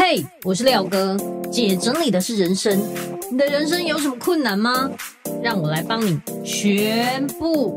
嘿，我是廖哥姐，整理的是人生。你的人生有什么困难吗？让我来帮你全部。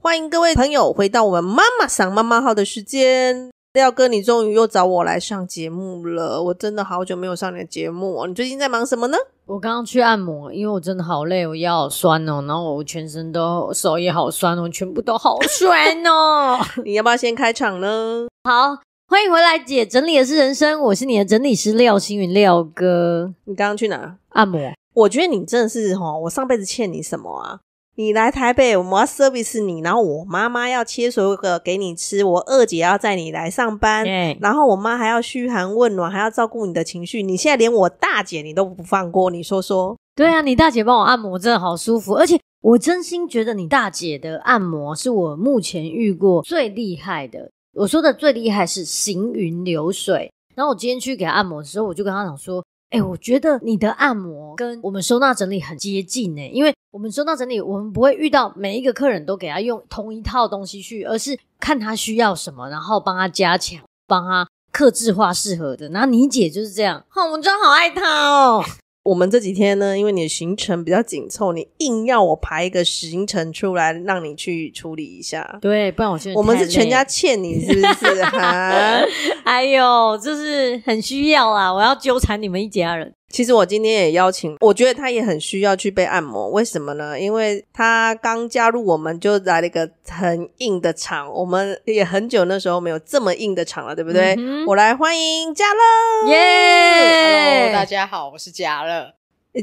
欢迎各位朋友回到我们妈妈想妈妈号的时间。廖哥，你终于又找我来上节目了，我真的好久没有上你的节目。你最近在忙什么呢？我刚刚去按摩，因为我真的好累，我腰好酸哦，然后我全身都手也好酸哦，全部都好酸哦。你要不要先开场呢？好。欢迎回来，姐，整理的是人生，我是你的整理师廖星云，廖哥，你刚刚去哪按摩？我觉得你真的是哈，我上辈子欠你什么啊？你来台北，我们要 service 你，然后我妈妈要切水果给你吃，我二姐要载你来上班，然后我妈还要嘘寒问暖，还要照顾你的情绪，你现在连我大姐你都不放过，你说说？对啊，你大姐帮我按摩真的好舒服，而且我真心觉得你大姐的按摩是我目前遇过最厉害的。我说的最厉害是行云流水。然后我今天去给按摩的时候，我就跟他讲说：“哎，我觉得你的按摩跟我们收纳整理很接近呢，因为我们收纳整理，我们不会遇到每一个客人都给他用同一套东西去，而是看他需要什么，然后帮他加强，帮他克制化适合的。然后你姐就是这样，哈，我真的好爱他哦。”我们这几天呢，因为你的行程比较紧凑，你硬要我排一个行程出来让你去处理一下，对，不然我现在我们是全家欠你，是不是？哈，哎呦，就是很需要啊，我要纠缠你们一家人。其实我今天也邀请，我觉得他也很需要去被按摩，为什么呢？因为他刚加入我们就来了一个很硬的场，我们也很久那时候没有这么硬的场了，对不对？我来欢迎嘉乐，耶！Hello，大家好，我是嘉乐。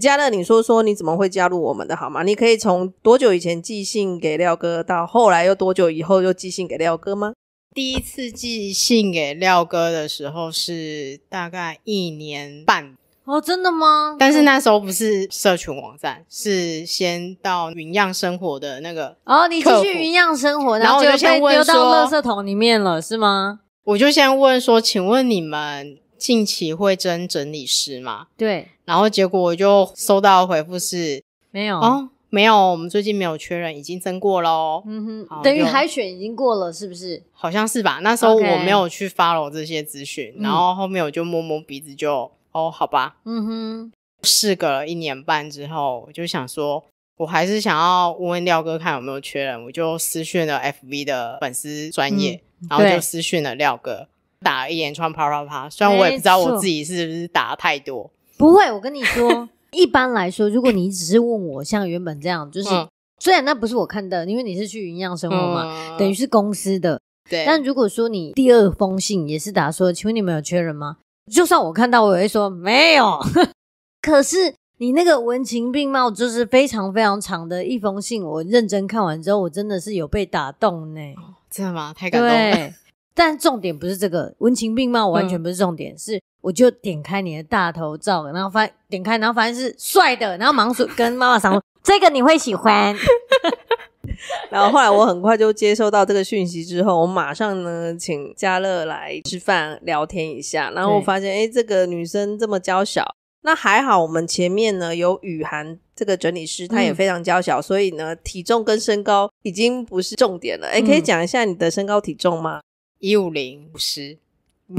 嘉乐，你说说你怎么会加入我们的好吗？你可以从多久以前寄信给廖哥，到后来又多久以后又寄信给廖哥吗？第一次寄信给廖哥的时候是大概一年半。哦，真的吗？但是那时候不是社群网站，是先到云样生活的那个。哦，你进去云样生活，然后就被丢到垃圾桶里面了，是吗？我就先问说：“请问你们近期会征整理师吗？”对。然后结果我就收到回复是没有哦，没有，我们最近没有确认，已经增过了哦。嗯哼，等于海选已经过了，是不是？好像是吧。那时候我没有去 follow 这些资讯，然后后面我就摸摸鼻子就。哦，好吧，嗯哼，事隔一年半之后，我就想说，我还是想要问问廖哥看有没有缺人，我就私讯了 FV 的粉丝专业，然后就私讯了廖哥，打一连串啪啪啪，虽然我也不知道我自己是不是打太多，不会，我跟你说，一般来说，如果你只是问我像原本这样，就是虽然那不是我看的，因为你是去云养生活嘛，等于是公司的，对，但如果说你第二封信也是打说，请问你们有缺人吗？就算我看到，我会说没有。可是你那个文情并茂，就是非常非常长的一封信，我认真看完之后，我真的是有被打动呢。真的吗？太感动。对，但重点不是这个，文情并茂，完全不是重点。是我就点开你的大头照，然后发点开，然后发现是帅的，然后忙鼠跟妈妈常说，这个你会喜欢。然后后来我很快就接收到这个讯息之后，我马上呢请嘉乐来吃饭聊天一下。然后我发现，哎，这个女生这么娇小，那还好我们前面呢有雨涵这个整理师，她也非常娇小，所以呢体重跟身高已经不是重点了。哎，可以讲一下你的身高体重吗？一五零五十。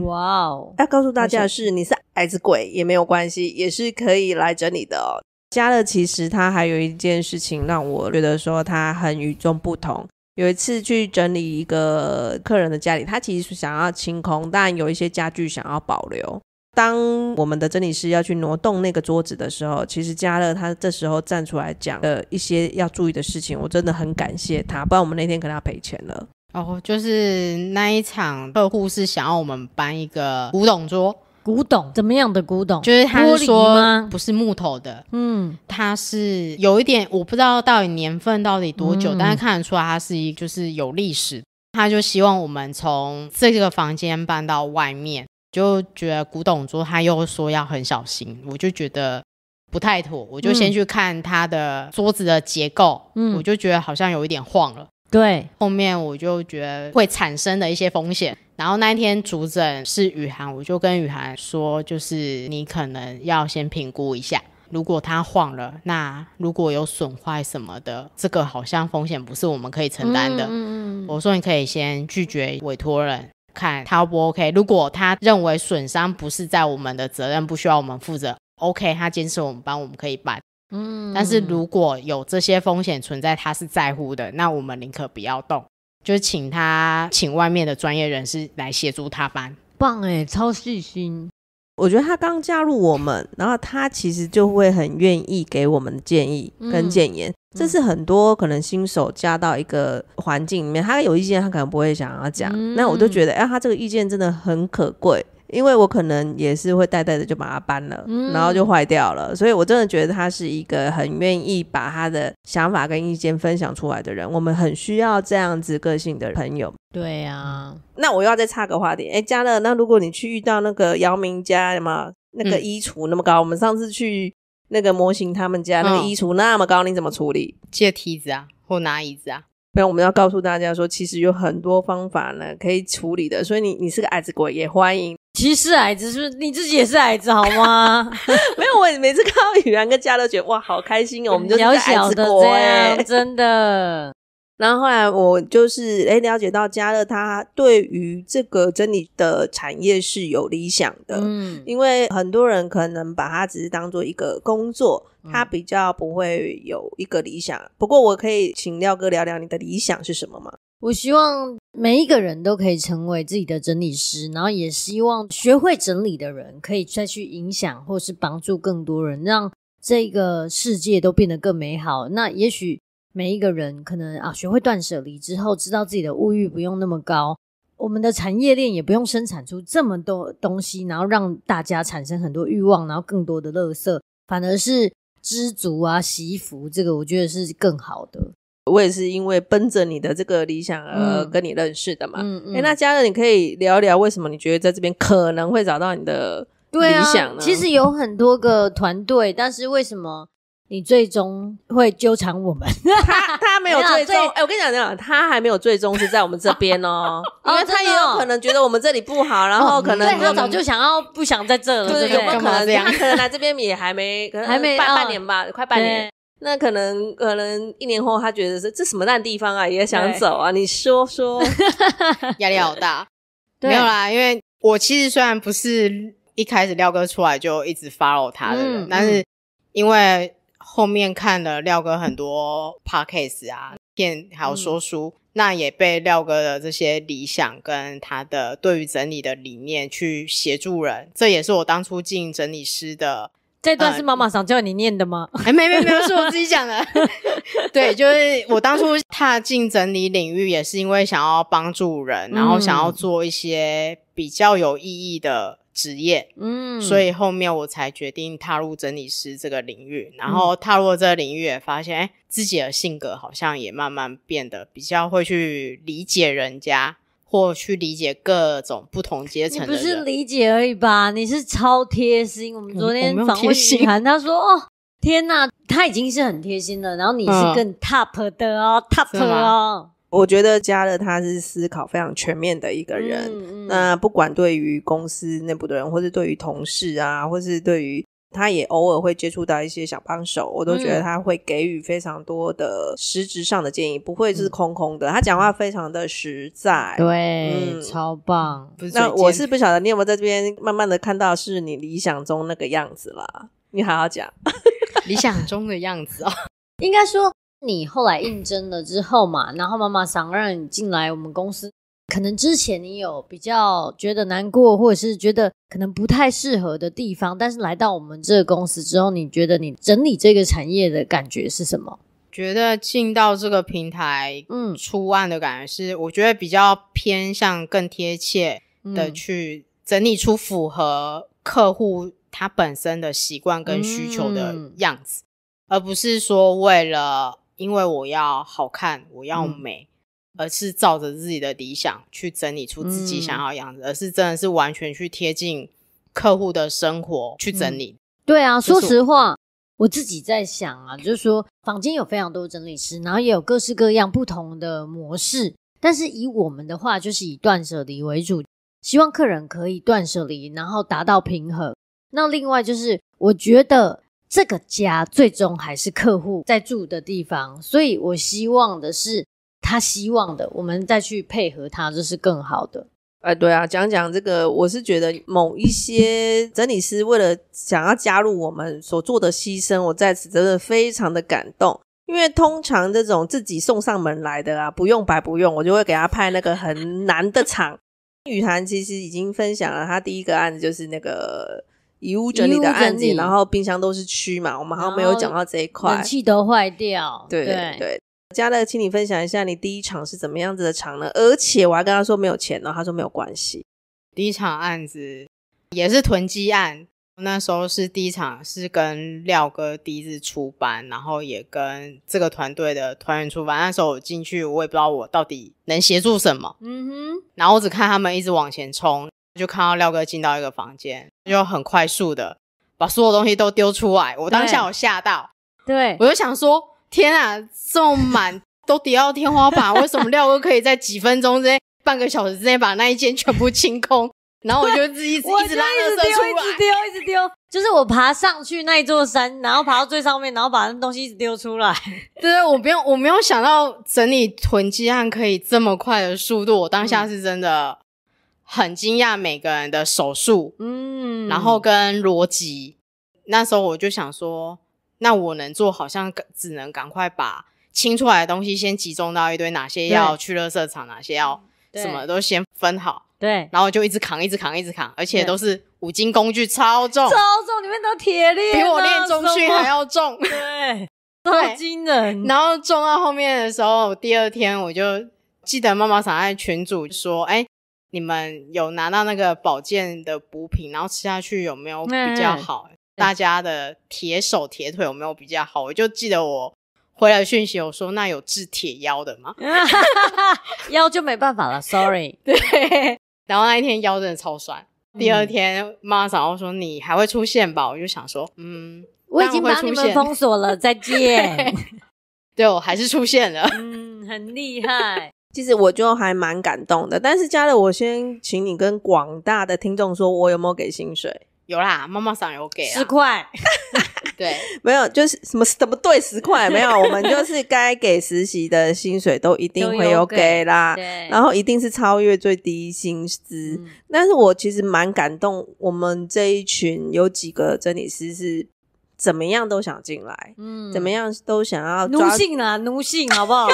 哇哦！要告诉大家是，你是矮子鬼也没有关系，也是可以来整理的哦。嘉乐其实他还有一件事情让我觉得说他很与众不同。有一次去整理一个客人的家里，他其实是想要清空，但有一些家具想要保留。当我们的整理师要去挪动那个桌子的时候，其实嘉乐他这时候站出来讲的一些要注意的事情，我真的很感谢他，不然我们那天可能要赔钱了。哦，就是那一场客户是想要我们搬一个古董桌。古董怎么样的古董？就是他是说不是木头的，嗯，他是有一点我不知道到底年份到底多久，但是看得出来它是一就是有历史。他就希望我们从这个房间搬到外面，就觉得古董桌他又说要很小心，我就觉得不太妥，我就先去看他的桌子的结构，我就觉得好像有一点晃了。对，后面我就觉得会产生的一些风险。然后那一天主诊是雨涵，我就跟雨涵说，就是你可能要先评估一下，如果他晃了，那如果有损坏什么的，这个好像风险不是我们可以承担的。嗯嗯我说你可以先拒绝委托人，看他不 OK。如果他认为损伤不是在我们的责任，不需要我们负责，OK。他坚持我们帮，我们可以办。嗯，但是如果有这些风险存在，他是在乎的，那我们宁可不要动，就请他请外面的专业人士来协助他搬。棒哎，超细心！我觉得他刚加入我们，然后他其实就会很愿意给我们建议跟建言。这是很多可能新手加到一个环境里面，他有意见他可能不会想要讲，那我就觉得哎，他这个意见真的很可贵。因为我可能也是会带带的就把它搬了，然后就坏掉了，所以我真的觉得他是一个很愿意把他的想法跟意见分享出来的人。我们很需要这样子个性的朋友。对啊，那我又要再插个话题，哎，嘉乐，那如果你去遇到那个姚明家什么那个衣橱那么高，我们上次去那个模型他们家那个衣橱那么高，你怎么处理？借梯子啊，或拿椅子啊。不然我们要告诉大家说，其实有很多方法呢可以处理的。所以你你是个矮子鬼也欢迎。其实矮子是，你自己也是矮子，好吗？没有，我每次看到宇然跟嘉乐，觉得哇，好开心哦，我们就在矮子国哎，真的。然后后来我就是诶了解到嘉乐，他对于这个真理的产业是有理想的，嗯，因为很多人可能把他只是当做一个工作，他比较不会有一个理想。不过我可以请廖哥聊聊你的理想是什么吗？我希望每一个人都可以成为自己的整理师，然后也希望学会整理的人可以再去影响或是帮助更多人，让这个世界都变得更美好。那也许每一个人可能啊，学会断舍离之后，知道自己的物欲不用那么高，我们的产业链也不用生产出这么多东西，然后让大家产生很多欲望，然后更多的垃圾，反而是知足啊，惜福，这个我觉得是更好的。我也是因为奔着你的这个理想而跟你认识的嘛。嗯哎，那家人你可以聊聊为什么你觉得在这边可能会找到你的理想呢？其实有很多个团队，但是为什么你最终会纠缠我们？他他没有最终，哎，我跟你讲，讲他还没有最终是在我们这边哦，因为他也有可能觉得我们这里不好，然后可能他早就想要不想在这了，对不对？有可能他可能来这边也还没，可能还没半半年吧，快半年。那可能可能一年后他觉得是这什么烂地方啊，也想走啊？你说说，压力好大。没有啦，因为我其实虽然不是一开始廖哥出来就一直 follow 他的人，但是因为后面看了廖哥很多 podcast 啊片还有说书，那也被廖哥的这些理想跟他的对于整理的理念去协助人，这也是我当初进整理师的。这段是妈妈想叫你念的吗？哎，没没没有，是我自己讲的。对，就是我当初踏进整理领域，也是因为想要帮助人，然后想要做一些比较有意义的职业。嗯，所以后面我才决定踏入整理师这个领域。然后踏入这个领域，也发现，哎，自己的性格好像也慢慢变得比较会去理解人家。或去理解各种不同阶层的不是理解而已吧？你是超贴心。我们昨天访问雨涵，他说：“哦，天哪，他已经是很贴心了，然后你是更 top 的哦，top 哦。”我觉得加了他是思考非常全面的一个人。那不管对于公司内部的人，或是对于同事啊，或是对于。他也偶尔会接触到一些小帮手，我都觉得他会给予非常多的实质上的建议，不会是空空的。他讲话非常的实在，对，超棒。那我是不晓得你有没有在这边慢慢的看到是你理想中那个样子啦？你好好讲 理想中的样子哦。应该说你后来应征了之后嘛，然后妈妈想让你进来我们公司。可能之前你有比较觉得难过，或者是觉得可能不太适合的地方，但是来到我们这个公司之后，你觉得你整理这个产业的感觉是什么？觉得进到这个平台，嗯，出案的感觉是，我觉得比较偏向更贴切的去整理出符合客户他本身的习惯跟需求的样子，而不是说为了因为我要好看，我要美。而是照着自己的理想去整理出自己想要的样子，而是真的是完全去贴近客户的生活去整理。对啊，说实话，我自己在想啊，就是说，房间有非常多整理师，然后也有各式各样不同的模式，但是以我们的话，就是以断舍离为主，希望客人可以断舍离，然后达到平衡。那另外就是，我觉得这个家最终还是客户在住的地方，所以我希望的是。他希望的，我们再去配合他，这是更好的。哎，对啊，讲讲这个，我是觉得某一些整理师为了想要加入我们所做的牺牲，我在此真的非常的感动。因为通常这种自己送上门来的啊，不用白不用，我就会给他派那个很难的场。雨涵其实已经分享了他第一个案子，就是那个遗物整理的案子，然后冰箱都是蛆嘛，我们好像没有讲到这一块，暖气都坏掉，对对对。嘉乐，请你分享一下你第一场是怎么样子的场呢？而且我还跟他说没有钱呢，他说没有关系。第一场案子也是囤积案，那时候是第一场，是跟廖哥第一次出班，然后也跟这个团队的团员出班。那时候我进去，我也不知道我到底能协助什么。嗯哼。然后我只看他们一直往前冲，就看到廖哥进到一个房间，就很快速的把所有东西都丢出来。我当下我吓到，对我就想说。天啊，这么满都叠到天花板，为什么廖哥可以在几分钟之内、半个小时之内把那一间全部清空？然后我就一直一直一直一直丢，一直丢，一直丢。就是我爬上去那一座山，然后爬到最上面，然后把那东西一直丢出来。对，我不用，我没有想到整理囤积案可以这么快的速度。我当下是真的很惊讶每个人的手速，嗯，然后跟逻辑。那时候我就想说。那我能做，好像只能赶快把清出来的东西先集中到一堆，哪些要去垃圾场，哪些要什么都先分好。对，然后就一直扛，一直扛，一直扛，而且都是五金工具超重，超重，里面都铁链，比我练中训还要重。对，超惊人。然后重到后面的时候，第二天我就记得妈妈想在群主说：“哎，你们有拿到那个保健的补品，然后吃下去有没有比较好？”大家的铁手铁腿有没有比较好？我就记得我回来讯息，我说那有治铁腰的吗？腰就没办法了，Sorry。对。然后那一天腰真的超酸。第二天妈妈然后说你还会出现吧？我就想说嗯，我已经把你们封锁了，再见。对，我还是出现了。嗯，很厉害。其实我就还蛮感动的，但是加了我先请你跟广大的听众说我有没有给薪水。有啦，妈妈赏有给十块，对，没有就是什么什么对十块没有，我们就是该给实习的薪水都一定会有给啦，然后一定是超越最低薪资。但是我其实蛮感动，我们这一群有几个真理师是怎么样都想进来，嗯，怎么样都想要奴性啊奴性好不好？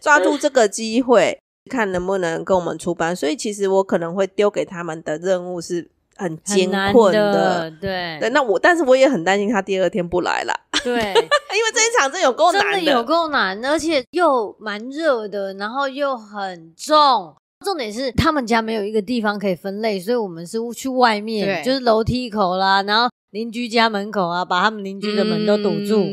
抓住这个机会，看能不能跟我们出班。所以其实我可能会丢给他们的任务是。很艰困的，对对，那我但是我也很担心他第二天不来了，对，因为这一场真有够难的，有够难，而且又蛮热的，然后又很重，重点是他们家没有一个地方可以分类，所以我们是去外面，就是楼梯口啦，然后邻居家门口啊，把他们邻居的门都堵住。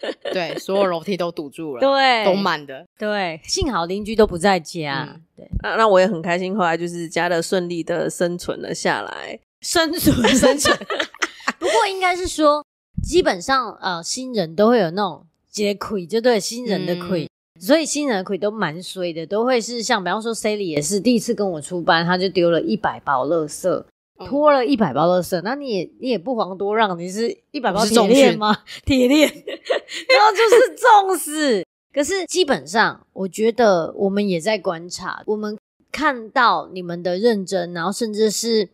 对，所有楼梯都堵住了，对，都满的，对，幸好邻居都不在家，对，那那我也很开心。后来就是家的顺利的生存了下来，生存 生存。不过应该是说，基本上呃新人都会有那种接亏，就对新人的亏，所以新人的亏都蛮衰的，都会是像比方说 Sally 也是第一次跟我出班，他就丢了一百包垃圾。拖了一百包的剩，那你也你也不遑多让，你是一百包铁链吗？铁链，然后就是重视。可是基本上，我觉得我们也在观察，我们看到你们的认真，然后甚至是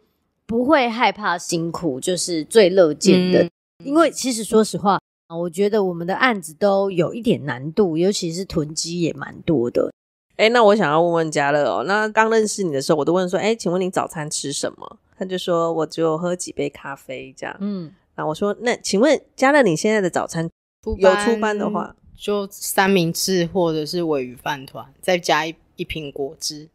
不会害怕辛苦，就是最乐见的。因为其实说实话，我觉得我们的案子都有一点难度，尤其是囤积也蛮多的。哎，那我想要问问嘉乐哦，那刚认识你的时候，我都问说，哎，请问你早餐吃什么？他就说：“我只有喝几杯咖啡这样。”嗯，那我说：“那请问加乐，你现在的早餐有出班的话，就三明治或者是鲔鱼饭团，再加一一瓶果汁。”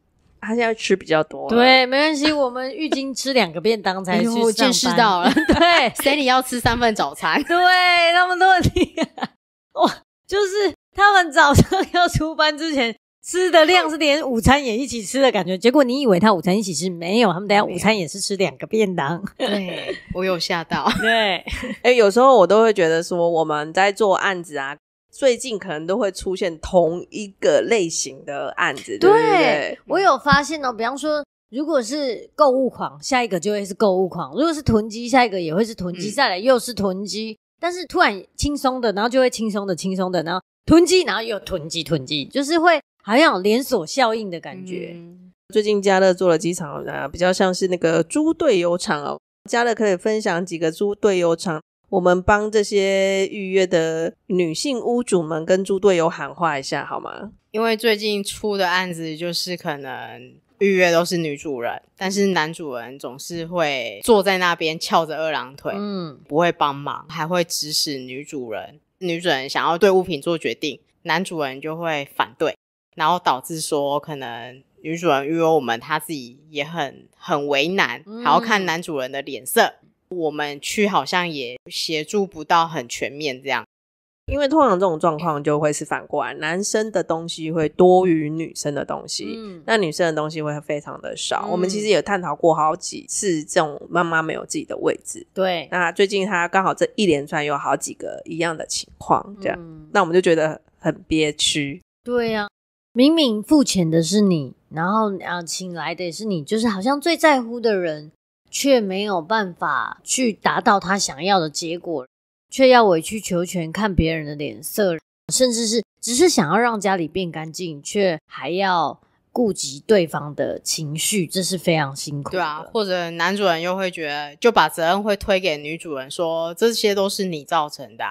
他现在吃比较多。对，没关系，我们浴巾吃两个便当才够，见识到了。对 s 你要吃三份早餐。对，那么多很厉哇，就是他们早上要出班之前。吃的量是连午餐也一起吃的感觉，结果你以为他午餐一起吃，没有，他们等下午餐也是吃两个便当。对我有吓到。对，哎，有时候我都会觉得说我们在做案子啊，最近可能都会出现同一个类型的案子。对，我有发现哦，比方说，如果是购物狂，下一个就会是购物狂；如果是囤积，下一个也会是囤积；再来又是囤积，但是突然轻松的，然后就会轻松的，轻松的，然后囤积，然后又囤积，囤积，就是会。好像连锁效应的感觉。最近家乐做了几场，那比较像是那个猪队友场哦。家乐可以分享几个猪队友场，我们帮这些预约的女性屋主们跟猪队友喊话一下好吗？因为最近出的案子就是，可能预约都是女主人，但是男主人总是会坐在那边翘着二郎腿，嗯，不会帮忙，还会指使女主人。女主人想要对物品做决定，男主人就会反对。然后导致说，可能女主人因为我们她自己也很很为难，还要看男主人的脸色。我们去好像也协助不到很全面这样，因为通常这种状况就会是反过来，男生的东西会多于女生的东西，那女生的东西会非常的少。我们其实也探讨过好几次这种妈妈没有自己的位置。对，那最近她刚好这一连串有好几个一样的情况这样，那我们就觉得很憋屈。对呀。明明付钱的是你，然后啊请来的也是你，就是好像最在乎的人，却没有办法去达到他想要的结果，却要委曲求全，看别人的脸色，甚至是只是想要让家里变干净，却还要顾及对方的情绪，这是非常辛苦。对啊，或者男主人又会觉得，就把责任会推给女主人，说这些都是你造成的，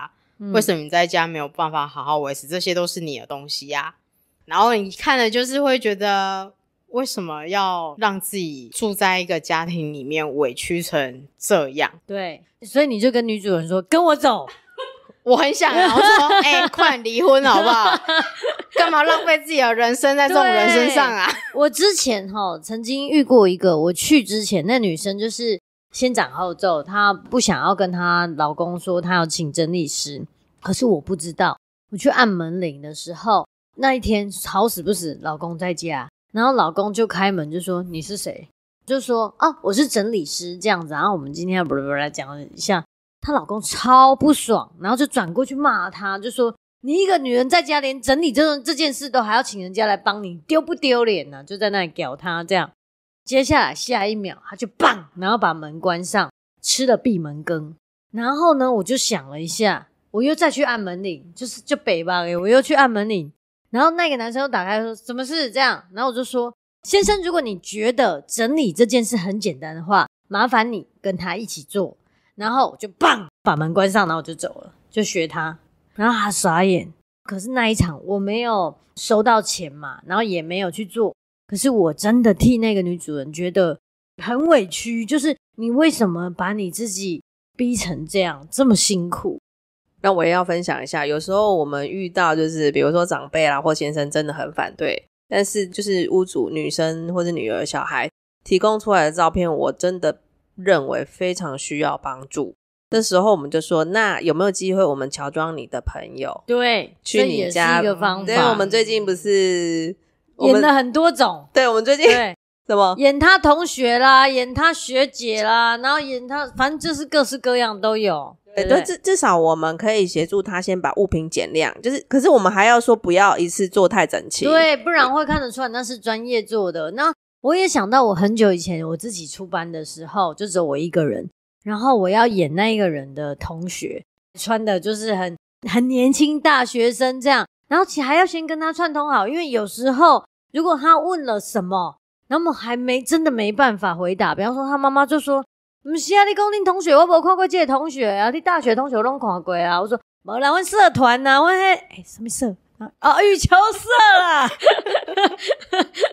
为什么你在家没有办法好好维持？这些都是你的东西呀。然后你看了，就是会觉得为什么要让自己住在一个家庭里面委屈成这样？对，所以你就跟女主人说：“跟我走，我很想。”然后说：“哎，快离婚好不好？干嘛浪费自己的人生在这种人身上啊？”我之前哈曾经遇过一个，我去之前那女生就是先斩后奏，她不想要跟她老公说她要请整理师，可是我不知道，我去按门铃的时候。那一天好死不死，老公在家，然后老公就开门就说：“你是谁？”就说：“啊，我是整理师。”这样子，然后我们今天不不来讲一下，她老公超不爽，然后就转过去骂她，就说：“你一个女人在家，连整理这这件事都还要请人家来帮你，丢不丢脸呢？”就在那里屌她这样。接下来下一秒，他就棒，然后把门关上，吃了闭门羹。然后呢，我就想了一下，我又再去按门铃，就是就北吧，我又去按门铃。然后那个男生又打开说：“什么事这样？”然后我就说：“先生，如果你觉得整理这件事很简单的话，麻烦你跟他一起做。”然后我就棒把门关上，然后我就走了，就学他。然后他傻眼。可是那一场我没有收到钱嘛，然后也没有去做。可是我真的替那个女主人觉得很委屈，就是你为什么把你自己逼成这样，这么辛苦？那我也要分享一下，有时候我们遇到就是，比如说长辈啦或先生真的很反对，但是就是屋主女生或者女儿小孩提供出来的照片，我真的认为非常需要帮助。这时候我们就说，那有没有机会我们乔装你的朋友，对，去你家？对，我们最近不是演了很多种，对我们最近。对。么演他同学啦，演他学姐啦，然后演他，反正就是各式各样都有。对，至至少我们可以协助他先把物品减量，就是可是我们还要说不要一次做太整齐，对，不然会看得出来那是专业做的。那我也想到，我很久以前我自己出班的时候，就只有我一个人，然后我要演那一个人的同学，穿的就是很很年轻大学生这样，然后还要先跟他串通好，因为有时候如果他问了什么。那么还没真的没办法回答，比方说他妈妈就说：“我们西雅利高中同学，我有看过这同学啊，你大学同学我拢看过啊。”我说：“我啦，问社团呐，问 嘿哎什么社啊？哦，羽球社啦。”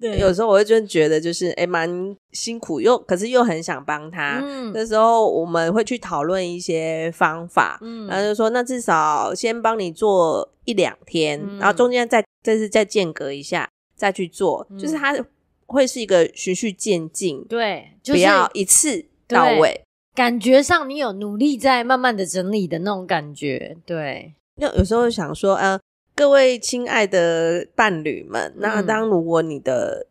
对，有时候我会真觉得就是哎蛮辛苦，又可是又很想帮他。嗯，那时候我们会去讨论一些方法，嗯，然后就说：“那至少先帮你做一两天，然后中间再这是再间隔一下。”再去做，就是它会是一个循序渐进，对，就不要一次到位。感觉上你有努力在慢慢的整理的那种感觉，对。那有时候想说，呃，各位亲爱的伴侣们，那当如果你的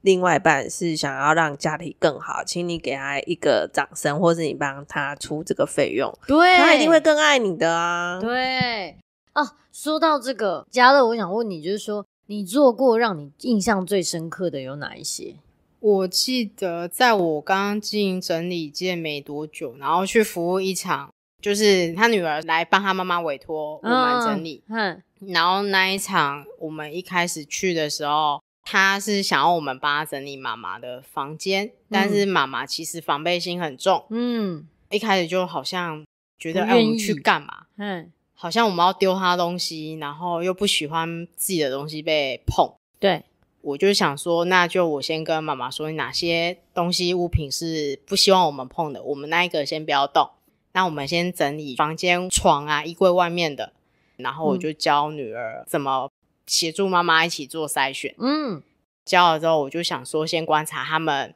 另外一半是想要让家庭更好，请你给他一个掌声，或是你帮他出这个费用，对他一定会更爱你的啊。对啊，说到这个，嘉乐，我想问你，就是说。你做过让你印象最深刻的有哪一些？我记得在我刚进整理界没多久，然后去服务一场，就是他女儿来帮他妈妈委托我们整理。嗯，然后那一场我们一开始去的时候，他是想要我们帮他整理妈妈的房间，但是妈妈其实防备心很重。嗯，一开始就好像觉得哎，我们去干嘛？嗯。好像我们要丢他东西，然后又不喜欢自己的东西被碰。对，我就想说，那就我先跟妈妈说哪些东西物品是不希望我们碰的，我们那一个先不要动。那我们先整理房间、床啊、衣柜外面的。然后我就教女儿怎么协助妈妈一起做筛选。嗯，教了之后，我就想说，先观察他们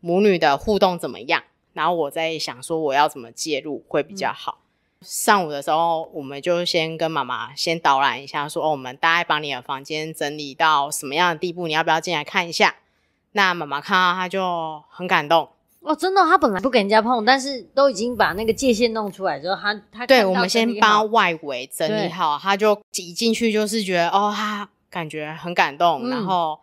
母女的互动怎么样，然后我再想说，我要怎么介入会比较好。上午的时候，我们就先跟妈妈先导览一下，说哦，我们大概把你的房间整理到什么样的地步，你要不要进来看一下？那妈妈看到她就很感动哦，真的，她本来不给人家碰，但是都已经把那个界限弄出来之后，她她对我们先把外围整理好，她就挤进去，就是觉得哦，她感觉很感动，然后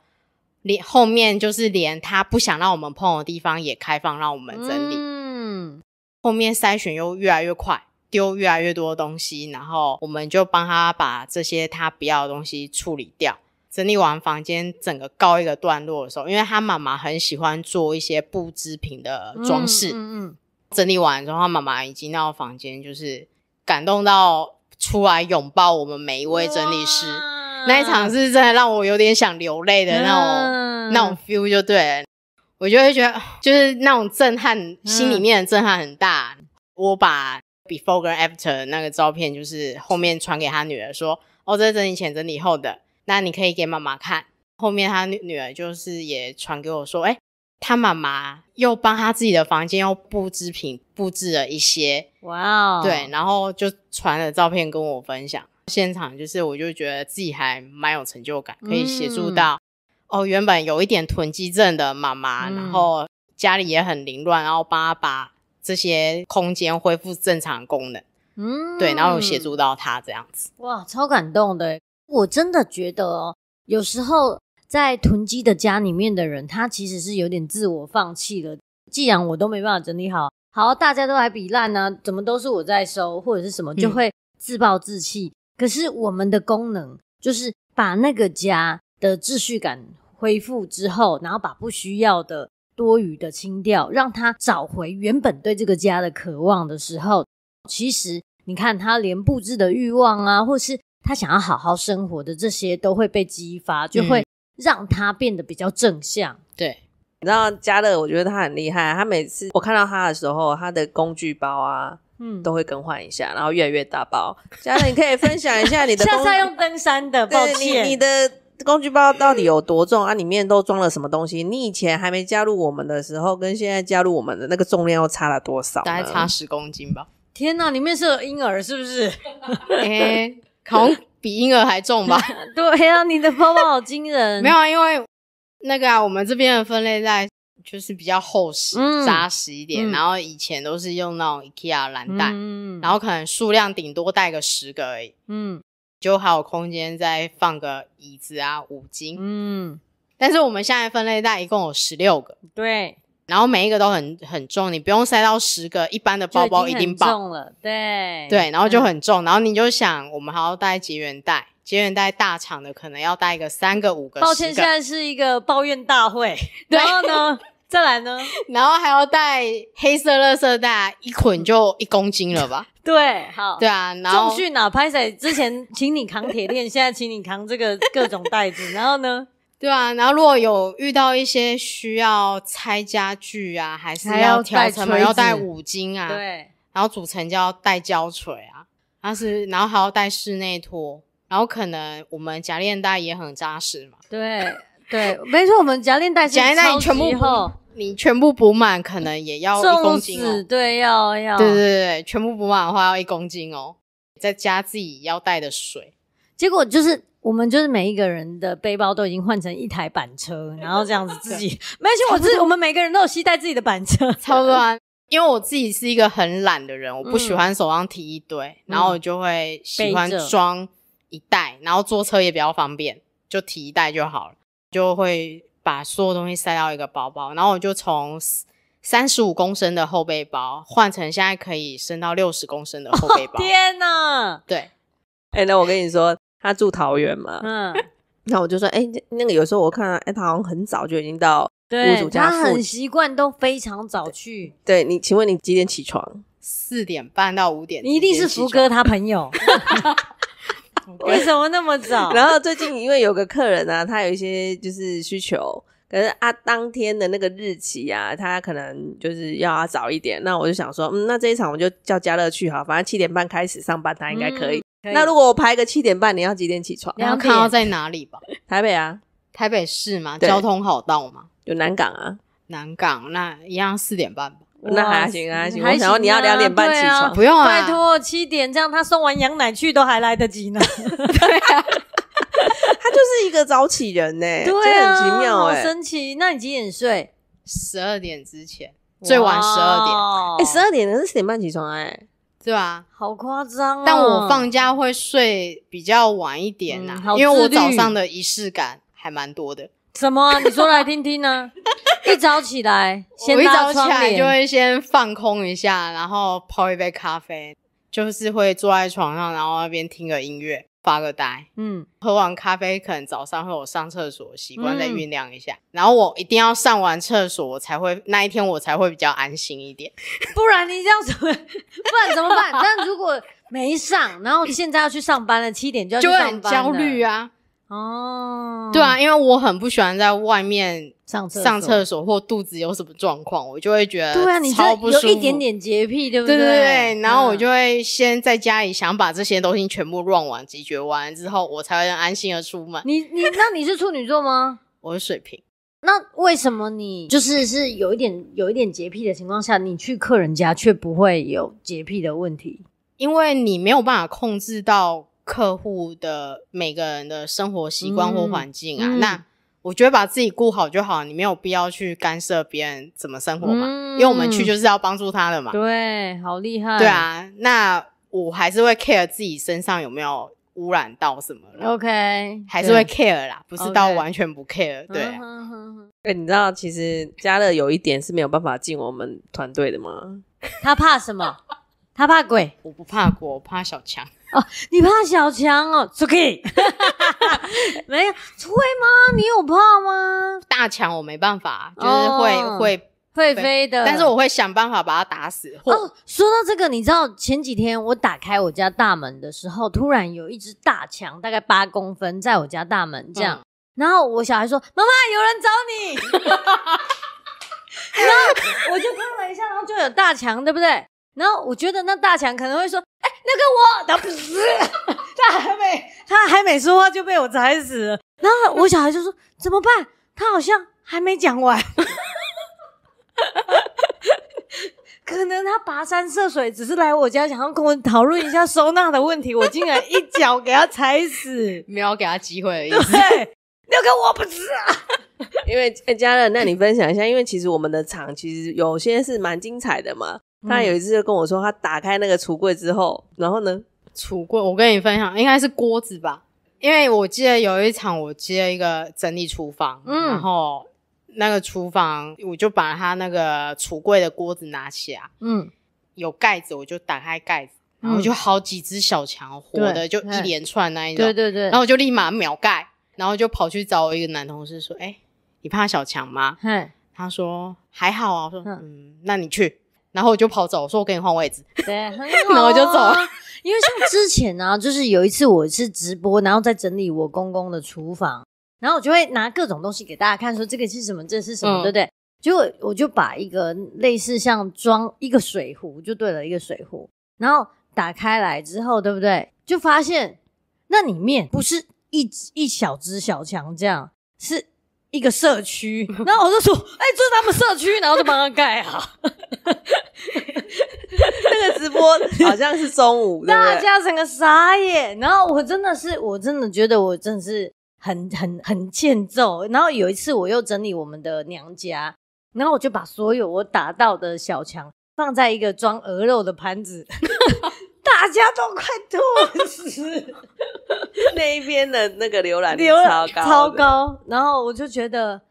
连后面就是连她不想让我们碰的地方也开放让我们整理，嗯，后面筛选又越来越快。丢越来越多东西，然后我们就帮他把这些他不要的东西处理掉。整理完房间，整个告一个段落的时候，因为他妈妈很喜欢做一些布制品的装饰。嗯嗯。整理完之后，他妈妈已经到房间，就是感动到出来拥抱我们每一位整理师。那一场是真的让我有点想流泪的那种那种 feel，就对。我就会觉得，就是那种震撼，心里面的震撼很大。我把。before 跟 after 那个照片，就是后面传给他女儿说：“哦，这是整理前、整理后的。”那你可以给妈妈看。后面他女儿就是也传给我说：“哎，他妈妈又帮他自己的房间又布置品布置了一些。”哇哦，对，然后就传了照片跟我分享。现场就是，我就觉得自己还蛮有成就感，可以协助到哦，原本有一点囤积症的妈妈，然后家里也很凌乱，然后帮他把。这些空间恢复正常功能，嗯，对，然后有协助到他这样子，哇，超感动的。我真的觉得，哦，有时候在囤积的家里面的人，他其实是有点自我放弃了。既然我都没办法整理好，好大家都还比烂呢，怎么都是我在收或者是什么，就会自暴自弃。可是我们的功能就是把那个家的秩序感恢复之后，然后把不需要的。多余的清掉，让他找回原本对这个家的渴望的时候，其实你看他连布置的欲望啊，或是他想要好好生活的这些，都会被激发，就会让他变得比较正向。对，然后嘉乐，我觉得他很厉害，他每次我看到他的时候，他的工具包啊，嗯，都会更换一下，然后越来越大包。嘉乐，你可以分享一下你的，下次用登山的，抱歉，你的。工具包到底有多重啊？里面都装了什么东西？你以前还没加入我们的时候，跟现在加入我们的那个重量又差了多少？大概差十公斤吧。天哪，里面是婴儿是不是？哎，可能比婴儿还重吧。对啊，你的包包好惊人。没有啊，因为那个我们这边的分类袋就是比较厚实、扎实一点，然后以前都是用那种 IKEA 蓝袋，然后可能数量顶多带个十个而已。嗯。就还有空间再放个椅子啊，五金。嗯，但是我们现在分类袋一共有十六个，对。然后每一个都很很重，你不用塞到十个，一般的包包定经重了。对对，然后就很重，然后你就想，我们还要带结缘袋，结缘袋大厂的可能要带个、三个、五个、个。抱歉，现在是一个抱怨大会。然后呢？再来呢？然后还要带黑色垃圾袋，一捆就一公斤了吧？对，好，对啊，然后中旭哪拍摄之前，请你扛铁链，现在请你扛这个各种袋子，然后呢？对啊，然后如果有遇到一些需要拆家具啊，还是要调成，要带五金啊，对，然后组成就要带胶锤啊，它是，然后还要带室内拖，然后可能我们夹链带也很扎实嘛，对，对，没错，我们夹链带夹链带全部。你全部补满可能也要一公斤哦。对，要要。对对对全部补满的话要一公斤哦。再加自己腰带的水。结果就是我们就是每一个人的背包都已经换成一台板车，然后这样子自己。没错，我自 我们每个人都有携带自己的板车，超多。因为我自己是一个很懒的人，我不喜欢手上提一堆，然后我就会喜欢装一袋，然后坐车也比较方便，就提一袋就好了，就会。把所有东西塞到一个包包，然后我就从三十五公升的后背包换成现在可以升到六十公升的后背包。天呐！对，哎，那我跟你说，他住桃园嘛，嗯，那我就说，哎，那个有时候我看，哎，他好像很早就已经到屋主家，他很习惯都非常早去。对你，请问你几点起床？四点半到五点。你一定是福哥他朋友。为 什么那么早？然后最近因为有个客人啊，他有一些就是需求，可是啊，当天的那个日期啊，他可能就是要早一点。那我就想说，嗯，那这一场我就叫家乐去哈，反正七点半开始上班，他应该可以。那如果我排个七点半，你要几点起床？你要看到在哪里吧？台北啊，台北市嘛，交通好到吗？有南港啊，南港那一样四点半。那还行，还行。然要你要两点半起床，不用啊，拜托，七点这样，他送完羊奶去都还来得及呢。对啊，他就是一个早起人呢，对，很奇妙，神奇。那你几点睡？十二点之前，最晚十二点。哎，十二点的是四点半起床哎，对吧？好夸张啊！但我放假会睡比较晚一点呐，因为我早上的仪式感还蛮多的。什么？你说来听听呢？一早起来，我一早起来就会先放空一下，然后泡一杯咖啡，就是会坐在床上，然后那边听个音乐，发个呆。嗯，喝完咖啡，可能早上会有上厕所习惯，再酝酿一下。然后我一定要上完厕所，我才会那一天我才会比较安心一点。不然你这样子，不然怎么办？但如果没上，然后现在要去上班了，七点就要去上班就很焦虑啊。哦，对啊，因为我很不喜欢在外面上上厕所或肚子有什么状况，我就会觉得对啊，你超不舒服，有一点点洁癖，对不对？对对对，然后我就会先在家里想把这些东西全部乱完、解决完之后，我才能安心的出门。你你那你是处女座吗？我是水瓶。那为什么你就是是有一点有一点洁癖的情况下，你去客人家却不会有洁癖的问题？因为你没有办法控制到。客户的每个人的生活习惯或环境啊，那我觉得把自己顾好就好，你没有必要去干涉别人怎么生活嘛，因为我们去就是要帮助他的嘛。对，好厉害。对啊，那我还是会 care 自己身上有没有污染到什么。OK，还是会 care 啦，不是到完全不 care。对，哎，你知道其实嘉乐有一点是没有办法进我们团队的吗？他怕什么？他怕鬼。我不怕鬼，我怕小强。哦，你怕小强哦 s 哈哈哈，没有，会吗？你有怕吗？大强我没办法，就是会会会飞的，但是我会想办法把他打死。哦，说到这个，你知道前几天我打开我家大门的时候，突然有一只大强，大概八公分，在我家大门这样。然后我小孩说：“妈妈，有人找你。”然后我就看了一下，然后就有大强，对不对？然后我觉得那大强可能会说。那个我他不死，他还没他还没说话就被我踩死了。然后我小孩就说怎么办？他好像还没讲完，可能他跋山涉水只是来我家想要跟我讨论一下收纳的问题，我竟然一脚给他踩死，没有给他机会而已。那个我不是、啊，因为嘉乐，那你分享一下，因为其实我们的场其实有些是蛮精彩的嘛。他有一次就跟我说，他打开那个橱柜之后，然后呢？橱柜，我跟你分享，应该是锅子吧？因为我记得有一场我接一个整理厨房，嗯，然后那个厨房我就把他那个橱柜的锅子拿起来，嗯，有盖子，我就打开盖子，然后就好几只小强活的，就一连串那一种，对对对，然后我就立马秒盖，然后就跑去找我一个男同事说：“哎，你怕小强吗？”嗯，他说：“还好啊。”我说：“嗯，那你去。”然后我就跑走，我说我给你换位置，对，很 然后我就走了，因为像之前呢，就是有一次我是直播，然后在整理我公公的厨房，然后我就会拿各种东西给大家看，说这个是什么，这是什么，对不对？结果我就把一个类似像装一个水壶，就对了，一个水壶，然后打开来之后，对不对？就发现那里面不是一只一小只小强这样是。一个社区，然后我就说：“哎，这是他们社区，然后就帮他盖好。”那个直播好像是中午，大家整个傻眼。然后我真的是，我真的觉得我真的是很很很欠揍。然后有一次我又整理我们的娘家，然后我就把所有我打到的小强放在一个装鹅肉的盘子。大家都快吐死，那一边的那个浏览率超高，超高。然后我就觉得，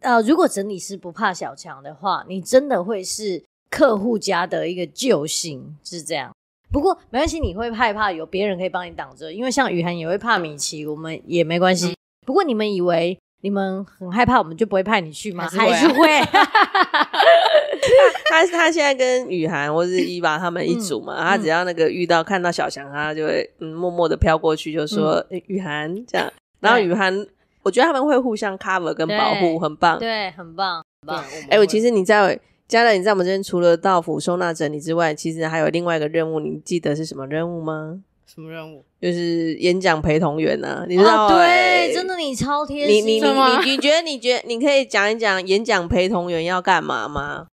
呃，如果整理师不怕小强的话，你真的会是客户家的一个救星，是这样。不过没关系，你会害怕有别人可以帮你挡着，因为像雨涵也会怕米奇，我们也没关系。不过你们以为你们很害怕，我们就不会派你去吗？还是会。他他他现在跟雨涵或是伊娃他们一组嘛，他只要那个遇到看到小强，他就会嗯默默的飘过去，就说雨涵这样。然后雨涵，我觉得他们会互相 cover 跟保护，很棒，对，很棒，很棒。哎，我其实你在家人，你在我们这边除了道府收纳整理之外，其实还有另外一个任务，你记得是什么任务吗？什么任务？就是演讲陪同员呢？你知道？对，真的你超贴心。你你你你觉得你觉你可以讲一讲演讲陪同员要干嘛吗？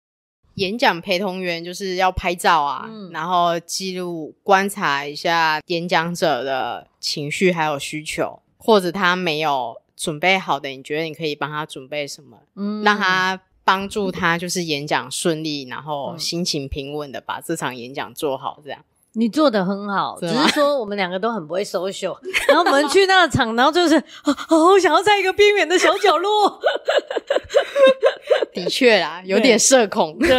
演讲陪同员就是要拍照啊，然后记录、观察一下演讲者的情绪还有需求，或者他没有准备好的，你觉得你可以帮他准备什么？嗯，让他帮助他，就是演讲顺利，然后心情平稳的把这场演讲做好。这样你做的很好，只是说我们两个都很不会收手，然后我们去那场，然后就是好想要在一个边缘的小角落。的确啦，有点社恐。对，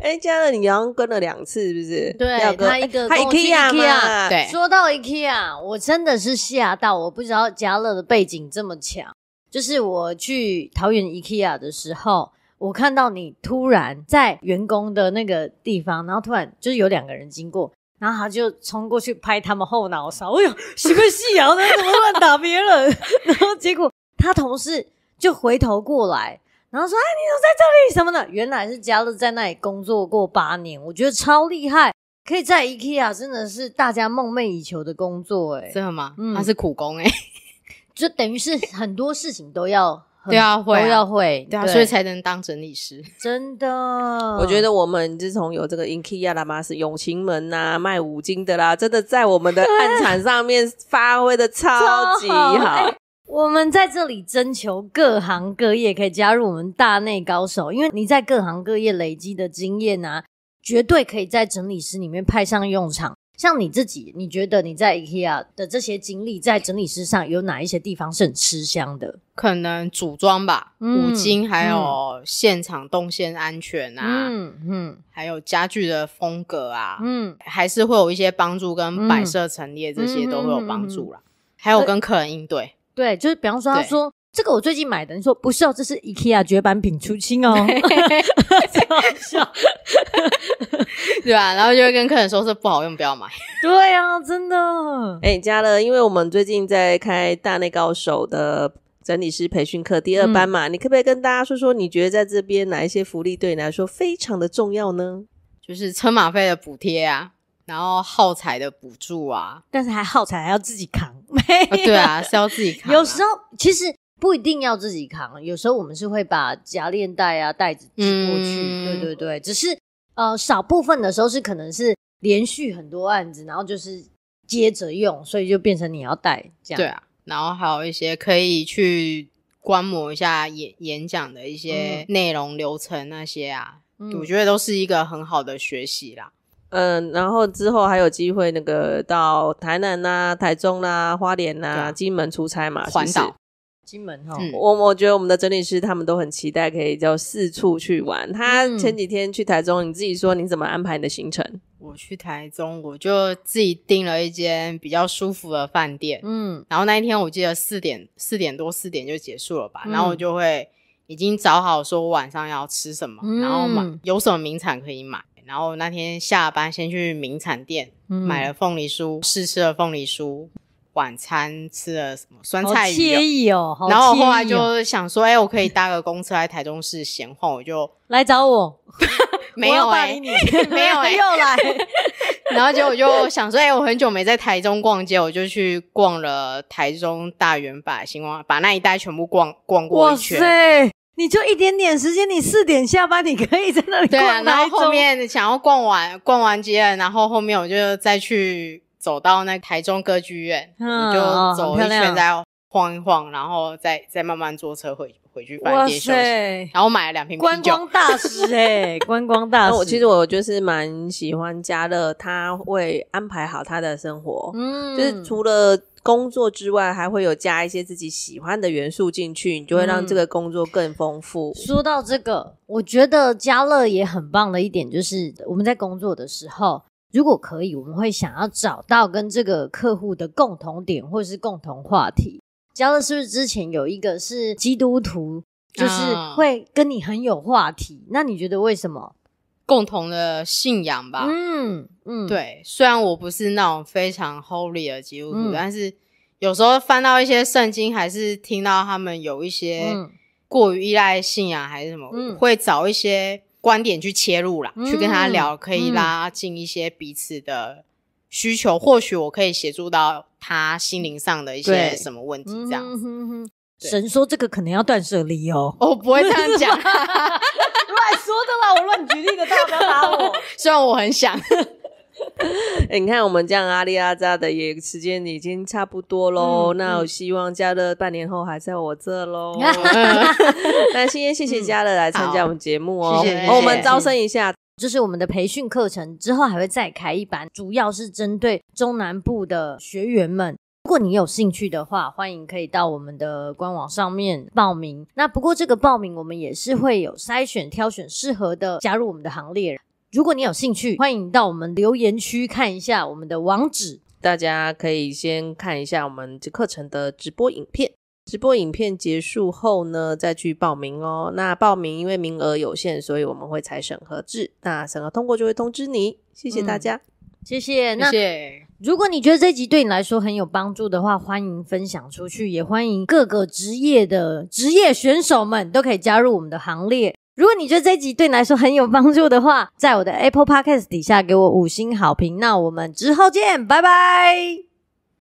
哎，嘉乐，你刚刚跟了两次，是不是？对，他一个 IKEA，对。说到 IKEA，我真的是吓到，我不知道嘉乐的背景这么强。就是我去桃园 IKEA 的时候，我看到你突然在员工的那个地方，然后突然就是有两个人经过，然后他就冲过去拍他们后脑勺。哎呦，什么夕阳？他怎么乱打别人？然后结果他同事就回头过来。然后说：“哎，你怎么在这里？什么的？原来是嘉乐在那里工作过八年，我觉得超厉害，可以在 IKEA 真的是大家梦寐以求的工作，哎，的吗？嗯，他是苦工，哎，就等于是很多事情都要对啊，会都要会对啊，所以才能当整理师。真的，我觉得我们自从有这个 IKEA 的嘛，是永勤门呐，卖五金的啦，真的在我们的 暗场上面发挥的超级好。”我们在这里征求各行各业可以加入我们大内高手，因为你在各行各业累积的经验呢，绝对可以在整理师里面派上用场。像你自己，你觉得你在 IKEA 的这些经历，在整理师上有哪一些地方是很吃香的？可能组装吧，五金，还有现场动线安全啊，嗯嗯，还有家具的风格啊，嗯，还是会有一些帮助，跟摆设陈列这些都会有帮助啦。还有跟客人应对。对，就是比方说，他说这个我最近买的，你说不是哦，这是 IKEA 绝版品出清哦，开 玩笑，对吧？然后就会跟客人说，是不好用，不要买。对啊，真的。哎，嘉乐，因为我们最近在开大内高手的整理师培训课第二班嘛，你可不可以跟大家说说，你觉得在这边哪一些福利对你来说非常的重要呢？就是车马费的补贴啊，然后耗材的补助啊，但是还耗材还要自己扛。对啊，是要自己扛。有时候其实不一定要自己扛，有时候我们是会把夹链带啊袋子寄过去。对对对，只是呃少部分的时候是可能是连续很多案子，然后就是接着用，所以就变成你要带这样。对啊，然后还有一些可以去观摩一下演演讲的一些内容流程那些啊，我觉得都是一个很好的学习啦。嗯，然后之后还有机会那个到台南呐、台中呐、花莲呐、金门出差嘛，环岛。金门哈，我我觉得我们的整理师他们都很期待可以叫四处去玩。他前几天去台中，你自己说你怎么安排你的行程？我去台中，我就自己订了一间比较舒服的饭店。嗯，然后那一天我记得四点四点多四点就结束了吧，然后我就会已经找好说晚上要吃什么，然后买有什么名产可以买。然后那天下班先去名产店买了凤梨酥，试吃了凤梨酥，晚餐吃了什么酸菜鱼，惬意哦。然后后来就想说，哎，我可以搭个公车来台中市闲晃，我就 来找我，没有哎，没有没有来。然后就我就想说，哎，我很久没在台中逛街，我就去逛了台中大圆百星光，把那一带全部逛逛过一圈。你就一点点时间，你四点下班，你可以在那里逛。对啊，然后后面想要逛完逛完街，然后后面我就再去走到那台中歌剧院，嗯，就走一圈再晃一晃，然后再再慢慢坐车回回去饭店休息。然后买了两瓶观光大师哎，观光大师，我其实我就是蛮喜欢家乐，他会安排好他的生活，嗯，就是除了。工作之外，还会有加一些自己喜欢的元素进去，你就会让这个工作更丰富。说到这个，我觉得嘉乐也很棒的一点就是，我们在工作的时候，如果可以，我们会想要找到跟这个客户的共同点或是共同话题。嘉乐是不是之前有一个是基督徒，就是会跟你很有话题？那你觉得为什么？共同的信仰吧。嗯嗯，对。虽然我不是那种非常 holy 的基督徒，但是有时候翻到一些圣经，还是听到他们有一些过于依赖信仰，还是什么，会找一些观点去切入啦，去跟他聊，可以拉近一些彼此的需求。或许我可以协助到他心灵上的一些什么问题。这样，神说这个可能要断舍离哦。我不会这样讲。说的啦，我乱举例的，大家不要打我。虽然我很想，哎，你看我们这样阿里阿扎的，也时间已经差不多喽。那我希望嘉乐半年后还在我这喽。那今天谢谢嘉乐来参加我们节目哦。谢谢。我们招生一下，就是我们的培训课程之后还会再开一班，主要是针对中南部的学员们。如果你有兴趣的话，欢迎可以到我们的官网上面报名。那不过这个报名我们也是会有筛选挑选适合的加入我们的行列。如果你有兴趣，欢迎到我们留言区看一下我们的网址。大家可以先看一下我们这课程的直播影片，直播影片结束后呢，再去报名哦。那报名因为名额有限，所以我们会采审核制。那审核通过就会通知你。谢谢大家，谢谢，谢谢。如果你觉得这集对你来说很有帮助的话，欢迎分享出去，也欢迎各个职业的职业选手们都可以加入我们的行列。如果你觉得这集对你说很有帮助的话，在我的 Apple Podcast 底下给我五星好评，那我们之后见，拜拜。